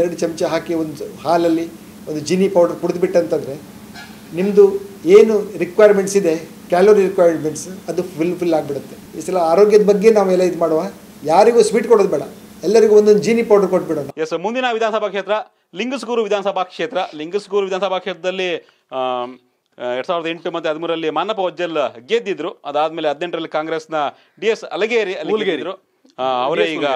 ಎರಡು ಚಮಚ ಹಾಕಿ ಒಂದು ಹಾಲಲ್ಲಿ ಒಂದು ಜಿನಿ ಪೌಡರ್ ಕುಡಿದ್ಬಿಟ್ಟಂತಂದರೆ ನಿಮ್ಮದು ಏನು ರಿಕ್ವೈರ್ಮೆಂಟ್ಸ್ ಇದೆ ಕ್ಯಾಲೋರಿ ರಿಕ್ವೈರ್ಮೆಂಟ್ಸ್ ಅದು ಫುಲ್ ಫಿಲ್ ಆಗಿಬಿಡುತ್ತೆ ಈ ಸಲ ಆರೋಗ್ಯದ ಬಗ್ಗೆ ನಾವೆಲ್ಲ ಇದು ಮಾಡುವ ಯಾರಿಗೂ ಸ್ವೀಟ್ ಕೊಡೋದು ಬೇಡ ಎಲ್ಲರಿಗೂ ಒಂದೊಂದು ಜೀನಿ ಪೌಡರ್ ಕೊಟ್ಬಿಡೋಣ ಎಸ್ ಮುಂದಿನ ವಿಧಾನಸಭಾ ಕ್ಷೇತ್ರ ಲಿಂಗಸ್ಗೂರು ವಿಧಾನಸಭಾ ಕ್ಷೇತ್ರ ಲಿಂಗಸ್ಗೂರು ವಿಧಾನಸಭಾ ಕ್ಷೇತ್ರದಲ್ಲಿ ಎರಡು ಸಾವಿರದ ಎಂಟು ಮತ್ತು ಹದಿಮೂರರಲ್ಲಿ ಮಾನಪ್ಪ ಒಜ್ಜಲ್ ಗೆದ್ದಿದ್ರು ಅದಾದಮೇಲೆ ಹದಿನೆಂಟರಲ್ಲಿ ಕಾಂಗ್ರೆಸ್ನ ಡಿ ಎಸ್ ಅಲಗೇರಿ ಅಲಗೇರಿದ್ರು ಅವರೇ ಈಗ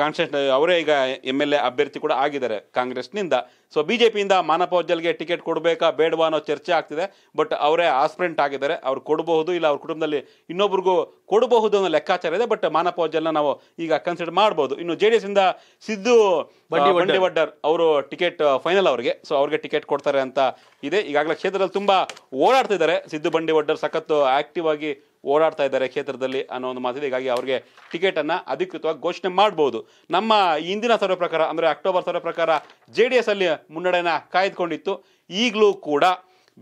ಕಾನ್ಸ್ಟೆಂಟ್ ಅವರೇ ಈಗ ಎಮ್ ಎಲ್ ಎ ಅಭ್ಯರ್ಥಿ ಕೂಡ ಆಗಿದ್ದಾರೆ ಕಾಂಗ್ರೆಸ್ನಿಂದ ಸೊ ಬಿ ಜೆ ಪಿಯಿಂದ ಮಾನಪೋಜಲ್ಗೆ ಟಿಕೆಟ್ ಕೊಡಬೇಕಾ ಬೇಡವಾ ಅನ್ನೋ ಚರ್ಚೆ ಆಗ್ತಿದೆ ಬಟ್ ಅವರೇ ಆಸ್ಪ್ರೆಂಟ್ ಆಗಿದ್ದಾರೆ ಅವ್ರು ಕೊಡಬಹುದು ಇಲ್ಲ ಅವ್ರ ಕುಟುಂಬದಲ್ಲಿ ಇನ್ನೊಬ್ರಿಗೂ ಕೊಡಬಹುದು ಅನ್ನೋ ಲೆಕ್ಕಾಚಾರ ಇದೆ ಬಟ್ ಮಾನಪೋಜಲ್ನ ನಾವು ಈಗ ಕನ್ಸಿಡರ್ ಮಾಡ್ಬೋದು ಇನ್ನು ಜೆ ಡಿ ಎಸ್ ಇಂದ ಸಿದ್ದು ಬಂಡಿ ವಡ್ಡರ್ ಅವರು ಟಿಕೆಟ್ ಫೈನಲ್ ಅವರಿಗೆ ಸೊ ಅವ್ರಿಗೆ ಟಿಕೆಟ್ ಕೊಡ್ತಾರೆ ಅಂತ ಇದೆ ಈಗಾಗಲೇ ಕ್ಷೇತ್ರದಲ್ಲಿ ತುಂಬಾ ಓಡಾಡ್ತಿದ್ದಾರೆ ಸಿದ್ದು ಬಂಡಿ ವಡ್ಡರ್ ಸಖತ್ತು ಆಕ್ಟಿವ್ ಆಗಿ ಓಡಾಡ್ತಾ ಇದ್ದಾರೆ ಕ್ಷೇತ್ರದಲ್ಲಿ ಅನ್ನೋ ಒಂದು ಮಾತಿದೆ ಹೀಗಾಗಿ ಅವರಿಗೆ ಟಿಕೆಟನ್ನು ಅಧಿಕೃತವಾಗಿ ಘೋಷಣೆ ಮಾಡ್ಬೋದು ನಮ್ಮ ಇಂದಿನ ಸರ್ವೆ ಪ್ರಕಾರ ಅಂದರೆ ಅಕ್ಟೋಬರ್ ಸರ್ವೆ ಪ್ರಕಾರ ಜೆ ಡಿ ಎಸ್ಸಲ್ಲಿ ಅಲ್ಲಿ ಮುನ್ನಡೆಯನ್ನು ಕಾಯ್ದುಕೊಂಡಿತ್ತು ಈಗಲೂ ಕೂಡ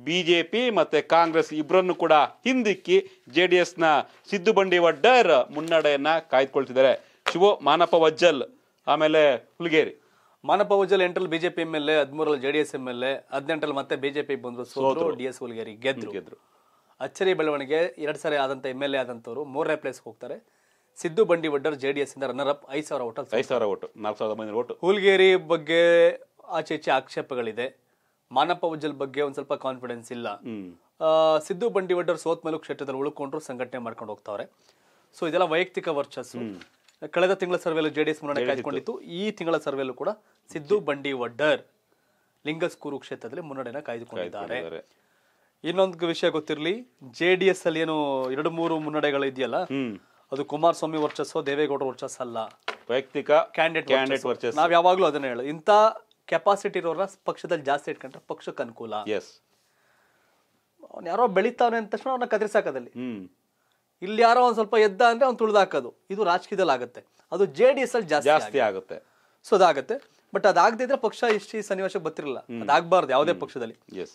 ಬಿ ಜೆ ಪಿ ಮತ್ತು ಕಾಂಗ್ರೆಸ್ ಇಬ್ಬರನ್ನು ಕೂಡ ಹಿಂದಿಕ್ಕಿ ಜೆ ಡಿ ಎಸ್ನ ಸಿದ್ದು ಬಂಡಿ ವಡ್ಡರ್ ಮುನ್ನಡೆಯನ್ನು ಕಾಯ್ದುಕೊಳ್ತಿದ್ದಾರೆ ಶಿವ ಮಾನಪ್ಪ ವಜ್ಜಲ್ ಆಮೇಲೆ ಹುಲ್ಗೇರಿ ಮಾನಪ್ಪ ವಜ್ಜಲ್ ಎಂಟರಲ್ಲಿ ಬಿಜೆಪಿ ಎಮ್ ಎಲ್ ಎ ಹದಿಮೂರಲ್ಲಿ ಜೆಡಿಎಸ್ ಎಮ್ ಎಲ್ ಎ ಹದಿನೆಂಟರಲ್ಲಿ ಮತ್ತೆ ಬಿಜೆಪಿ ಬಂದ್ರು ಸೋತರು ಡಿ ಎಸ್ ಹುಲಿಗೇರಿ ಗೆದ್ರು ಗೆದ್ರು ಅಚ್ಚರಿ ಬೆಳವಣಿಗೆ ಎರಡು ಸಾರಿ ಆದಂತ ಎಮ್ ಎಲ್ ಎ ಆದಂಥವ್ರು ಮೂರನೇ ಪ್ಲೇಸ್ಗೆ ಹೋಗ್ತಾರೆ Siddu Bandi Vaddar J D S ಇಂದ ರನ್ನರ್ ಅಪ್ ಐದು ಸಾವಿರ ಓಟಲ್ ಐದು ಸಾವಿರ ಓಟು ನಾಲ್ಕು ಸಾವಿರದ ಓಟು ಹುಲ್ಗೇರಿ ಬಗ್ಗೆ ಆಚೆ ಈಚೆ ಆಕ್ಷೇಪಗಳಿದೆ ಮಾನಪ್ಪ ಉಜ್ಜಲ್ ಬಗ್ಗೆ ಒಂದ್ ಸ್ವಲ್ಪ ಕಾನ್ಫಿಡೆನ್ಸ್ ಇಲ್ಲ ಸಿದ್ದು ಬಂಡಿ ವಡ್ಡರ್ ಸೋತ್ ಮೇಲೂ ಕ್ಷೇತ್ರದಲ್ಲಿ ಉಳ್ಕೊಂಡ್ರು ಸಂಘಟನೆ ಮಾಡ್ಕೊಂಡು ಹೋಗ್ತಾವ್ರೆ ಸೊ ಇದೆಲ್ಲ ವೈಯಕ್ತಿಕ ವರ್ಚಸ್ಸು ಕಳೆದ ತಿಂಗಳ ಸರ್ವೆಲ್ಲೂ ಜೆ ಡಿ ಎಸ್ ಮುನ್ನಡೆ ಕಾಯ್ದುಕೊಂಡಿತ್ತು ಈ ತಿಂಗಳ ಸರ್ವೆಲ್ಲೂ ಕೂಡ ಸಿದ್ದು ಬಂಡಿ ವಡ್ಡರ್ ಲಿಂಗಸ್ಕೂರು ಕ್ಷೇತ್ರದಲ್ಲಿ ಮುನ್ನಡೆನ ಕಾಯ್ದುಕೊಂಡಿದ್ದಾರೆ ಇನ್ನೊಂದು ವಿಷಯ ಗೊತ್ತಿರಲಿ ಜೆ ಡಿ ಎಸ್ ಅಲ್ಲಿ ಏನು ಎರಡು ಮೂರು ಮುನ್ನಡೆಗಳು ಇದೆಯಲ್ಲ ಅದು ಕುಮಾರಸ್ವಾಮಿ ವರ್ಚಸ್ಸು ದೇವೇಗೌಡ ವರ್ಚಸ್ ಅಲ್ಲ ವೈಯಕ್ತಿಕ ಕ್ಯಾಂಡಿಡೇಟ್ ಕ್ಯಾಂಡಿಡೇಟ್ ವರ್ಚಸ್ ನಾವು ಯಾವಾಗಲೂ ಅದನ್ನ ಹೇಳು ಇಂಥ ಕೆಪಾಸಿಟಿ ಇರೋರ ಪಕ್ಷದಲ್ಲಿ ಜಾಸ್ತಿ ಇಟ್ಕೊಂಡ್ರೆ ಪಕ್ಷಕ್ಕೆ ಅನುಕೂಲ ಎಸ್ ಯಾರೋ ಬೆಳಿತಾವನೆ ಅಂದ ತಕ್ಷಣ ಅವನ್ನ ಕದರಿಸಾಕದಲ್ಲಿ ಇಲ್ಲಿ ಯಾರೋ ಒಂದ್ ಸ್ವಲ್ಪ ಎದ್ದ ಅಂದ್ರೆ ಅವ್ನು ತುಳಿದಾಕೋದು ಇದು ರಾಜಕೀಯದಲ್ಲಿ ಆಗುತ್ತೆ ಅದು ಜೆ ಡಿ ಎಸ್ ಅಲ್ಲಿ ಜಾಸ್ತಿ ಆಗುತ್ತೆ ಸೊ ಅದಾಗುತ್ತೆ ಬಟ್ ಅದಾಗದಿದ್ರೆ ಪಕ್ಷ ಇಷ್ಟು ಸನ್ನಿವೇಶಕ್ಕೆ ಬರ್ತಿರಲ್ಲ ಅದಾಗಬಾರ್ದು ಯಾವುದೇ ಪಕ್ಷದಲ್ಲಿ ಎಸ್